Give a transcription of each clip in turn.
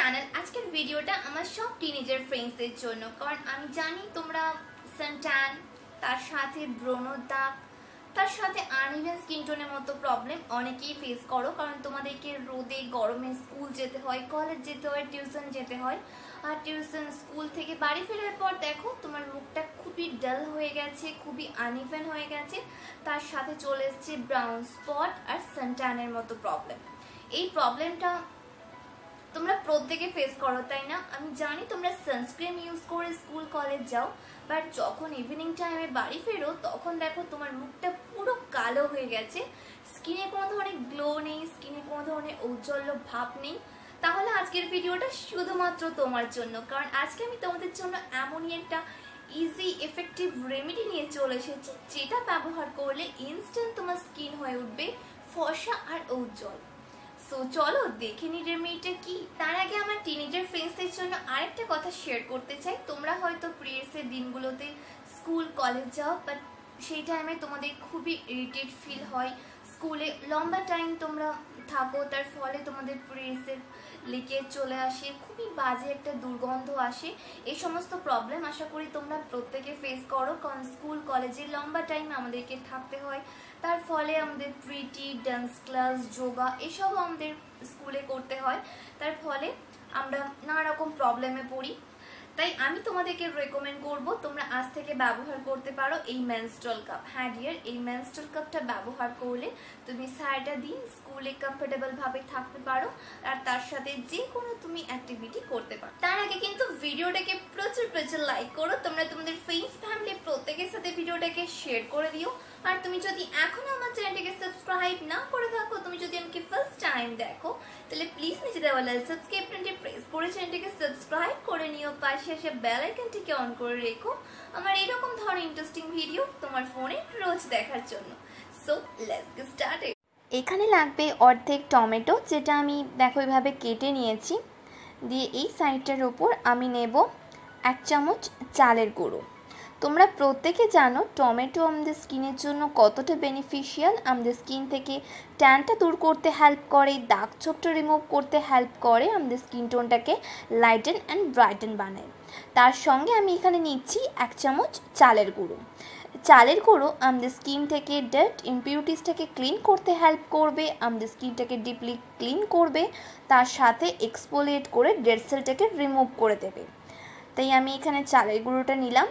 channel আজকের ভিডিওটা আমার সব টিনেজার ফ্রেন্ডসদের জন্য কারণ আমি জানি তোমরা সানট্যান তার সাথে ব্রণর দাগ তার সাথে আনইভেন স্কিন টোনের মতো প্রবলেম অনেকেই ফেস করো কারণ তোমাদেরকে রোদে গরমে স্কুল যেতে হয় কলেজ যেতে হয় টিউশন যেতে হয় আর টিউশন স্কুল থেকে বাড়ি ফেরার পর দেখো তোমার মুখটা খুবই ডাল হয়ে গেছে খুবই আনইভেন হয়ে গেছে তার সাথে চলে এসছে ব্রাউন স্পট আর সানট্যানের মতো প্রবলেম এই প্রবলেমটা তোমরা প্রত্যেকে ফেস করো তাই না আমি জানি তোমরা সানস্ক্রিন ইউজ করে স্কুল কলেজ যাও বাট যখন ইভিনিং টাইমে বাড়ি ফেরো তখন দেখো তোমার মুখটা পুরো কালো হয়ে গেছে স্কিনে কোনো ধরনের গ্লো নেই স্কিনে কোনো ধরনের ঔজ্জ্বল্য ভাব নেই তাহলে আজকের ভিডিওটা শুধুমাত্র তোমার জন্য কারণ আজকে আমি তোমাদের জন্য এমনই একটা ইজি এফেক্টিভ রেমেডি নিয়ে চলে এসেছি যেটা ব্যবহার করলে ইনস্ট্যান্ট তোমার স্কিন হয়ে উঠবে ফসা আর উজ্জ্বল সো চলো দেখে নি মেয়েটা কি তার আগে আমার টিনেজার ফ্রেন্ডসদের জন্য আরেকটা কথা শেয়ার করতে চাই তোমরা হয়তো প্রিয়সের দিনগুলোতে স্কুল কলেজ যাও বাট সেই টাইমে তোমাদের খুবই ইরিটেড ফিল হয় স্কুলে লম্বা টাইম তোমরা থাকো তার ফলে তোমাদের প্রিয়সের লিকেজ চলে আসে খুবই বাজে একটা দুর্গন্ধ আসে এই সমস্ত প্রবলেম আশা করি তোমরা প্রত্যেকে ফেস করো কারণ স্কুল কলেজে লম্বা টাইম আমাদেরকে থাকতে হয় তার ফলে আমাদের প্রিটি ডান্স ক্লাস যোগা এসবও আমাদের স্কুলে করতে হয় তার ফলে আমরা নানা রকম প্রবলেমে পড়ি তাই আমি তোমাদেরকে রেকমেন্ড করব তোমরা আজ থেকে ব্যবহার করতে পারো এই ম্যানস্টল কাপ হ্যাঁ ডিয়ার এই ম্যানস্টল কাপটা ব্যবহার করলে তুমি সারাটা দিন স্কুলে কমফোর্টেবলভাবে থাকতে পারো আর তার সাথে যে কোনো তুমি অ্যাক্টিভিটি করতে পারো তার আগে কিন্তু ভিডিওটাকে প্রচুর প্রচুর লাইক করো তোমরা তোমাদের ফ্রেন্ডস ফ্যামিলি প্রত্যেকের সাথে ভিডিওটাকে শেয়ার করে দিও আর তুমি যদি এখনো আমার চ্যানেলটাকে সাবস্ক্রাইব না করে থাকো তুমি যদি আমাকে ফার্স্ট টাইম দেখো তাহলে প্লিজ নিজে দেওয়া সাবস্ক্রাইব করে চ্যানেলটিকে সাবস্ক্রাইব করে নিও পাশে এসে বেল আইকনটিকে অন করে রেখো আমার এরকম ধরনের ইন্টারেস্টিং ভিডিও তোমার ফোনে রোজ দেখার জন্য সো লেটস গেট স্টার্টেড এখানে লাগবে অর্ধেক টমেটো যেটা আমি দেখো এইভাবে কেটে নিয়েছি দিয়ে এই সাইডটার ওপর আমি নেব এক চামচ চালের গুঁড়ো তোমরা প্রত্যেকে জানো টমেটো আমাদের স্কিনের জন্য কতটা বেনিফিশিয়াল আমাদের স্কিন থেকে ট্যানটা দূর করতে হেল্প করে দাগ ছোপটা রিমুভ করতে হেল্প করে আমাদের স্কিন টোনটাকে লাইটেন অ্যান্ড ব্রাইটেন বানায় তার সঙ্গে আমি এখানে নিচ্ছি এক চামচ চালের গুঁড়ো চালের গুঁড়ো আমাদের স্কিন থেকে ডেট ইম্পিউরিটিসটাকে ক্লিন করতে হেল্প করবে আমাদের স্কিনটাকে ডিপলি ক্লিন করবে তার সাথে এক্সপোলিয়েট করে ডেড সেলটাকে রিমুভ করে দেবে তাই আমি এখানে চালের গুঁড়োটা নিলাম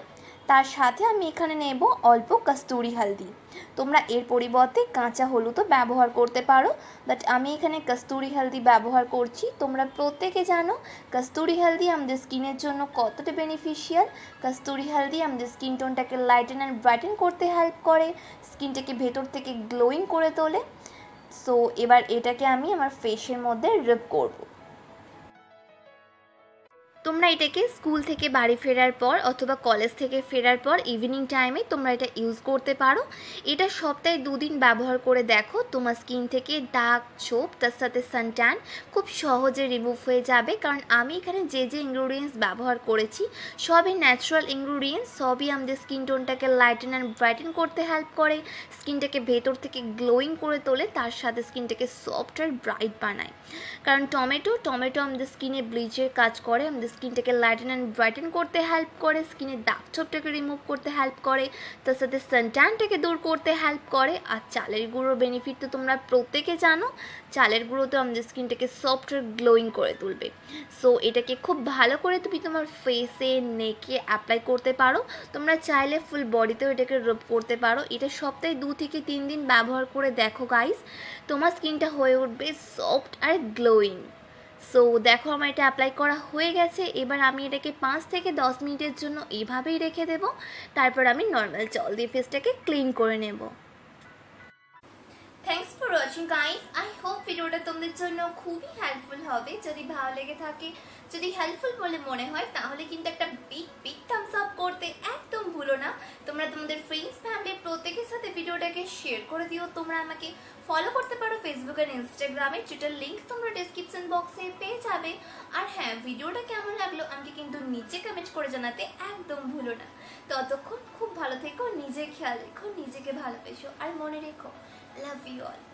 তার সাথে আমি এখানে নেব অল্প কস্তুরি হালদি তোমরা এর পরিবর্তে কাঁচা হলুদও ব্যবহার করতে পারো বাট আমি এখানে কস্তুরি হালদি ব্যবহার করছি তোমরা প্রত্যেকে জানো কস্তুরি হালদি আমাদের স্কিনের জন্য কতটা বেনিফিশিয়াল কস্তুরি হালদি আমাদের স্কিন টোনটাকে লাইটেন অ্যান্ড ব্রাইটেন করতে হেল্প করে স্কিনটাকে ভেতর থেকে গ্লোয়িং করে তোলে সো এবার এটাকে আমি আমার ফেসের মধ্যে রিপ করবো তোমরা এটাকে স্কুল থেকে বাড়ি ফেরার পর অথবা কলেজ থেকে ফেরার পর ইভিনিং টাইমে তোমরা এটা ইউজ করতে পারো এটা সপ্তাহে দুদিন ব্যবহার করে দেখো তোমার স্কিন থেকে দাগ ছোপ তার সাথে সানট্যান খুব সহজে রিমুভ হয়ে যাবে কারণ আমি এখানে যে যে ইনগ্রিডিয়েন্টস ব্যবহার করেছি সবই ন্যাচারাল ইনগ্রিডিয়েন্টস সবই আমাদের স্কিন টোনটাকে লাইটেন অ্যান্ড ব্রাইটেন করতে হেল্প করে স্কিনটাকে ভেতর থেকে গ্লোয়িং করে তোলে তার সাথে স্কিনটাকে সফট আর ব্রাইট বানায় কারণ টমেটো টমেটো আমাদের স্কিনে ব্লিচের কাজ করে আমাদের স্কিনটাকে লাইটেন অ্যান্ড ব্রাইটেন করতে হেল্প করে স্কিনের ছোপটাকে রিমুভ করতে হেল্প করে তার সাথে সানট্যানটাকে দূর করতে হেল্প করে আর চালের গুঁড়োর বেনিফিট তো তোমরা প্রত্যেকে জানো চালের গুঁড়ো তো আমাদের স্কিনটাকে সফট গ্লোয়িং করে তুলবে সো এটাকে খুব ভালো করে তুমি তোমার ফেসে নেকে অ্যাপ্লাই করতে পারো তোমরা চাইলে ফুল বডিতেও এটাকে রোপ করতে পারো এটা সপ্তাহে দু থেকে তিন দিন ব্যবহার করে দেখো গাইস তোমার স্কিনটা হয়ে উঠবে সফট আর গ্লোয়িং সো দেখো আমার এটা অ্যাপ্লাই করা হয়ে গেছে এবার আমি এটাকে পাঁচ থেকে দশ মিনিটের জন্য এভাবেই রেখে দেব তারপর আমি নর্মাল জল দিয়ে ফেসটাকে ক্লিন করে নেবো ওয়াচিং গাইস আই হোপ ভিডিওটা তোমাদের জন্য খুবই হেল্পফুল হবে যদি ভালো লেগে থাকে যদি হেল্পফুল বলে মনে হয় তাহলে কিন্তু একটা বিগ বিগ থামস আপ করতে একদম ভুলো না তোমরা তোমাদের ফ্রেন্ডস ফ্যামিলির প্রত্যেকের সাথে ভিডিওটাকে শেয়ার করে দিও তোমরা আমাকে ফলো করতে পারো ফেসবুক আর ইনস্টাগ্রামে টুইটার লিঙ্ক তোমরা ডিসক্রিপশন বক্সে পেয়ে যাবে আর হ্যাঁ ভিডিওটা কেমন লাগলো আমাকে কিন্তু নিচে কমেন্ট করে জানাতে একদম ভুলো না ততক্ষণ খুব ভালো থেকো নিজে খেয়াল রেখো নিজেকে ভালোবেসো আর মনে রেখো লাভ ইউ অল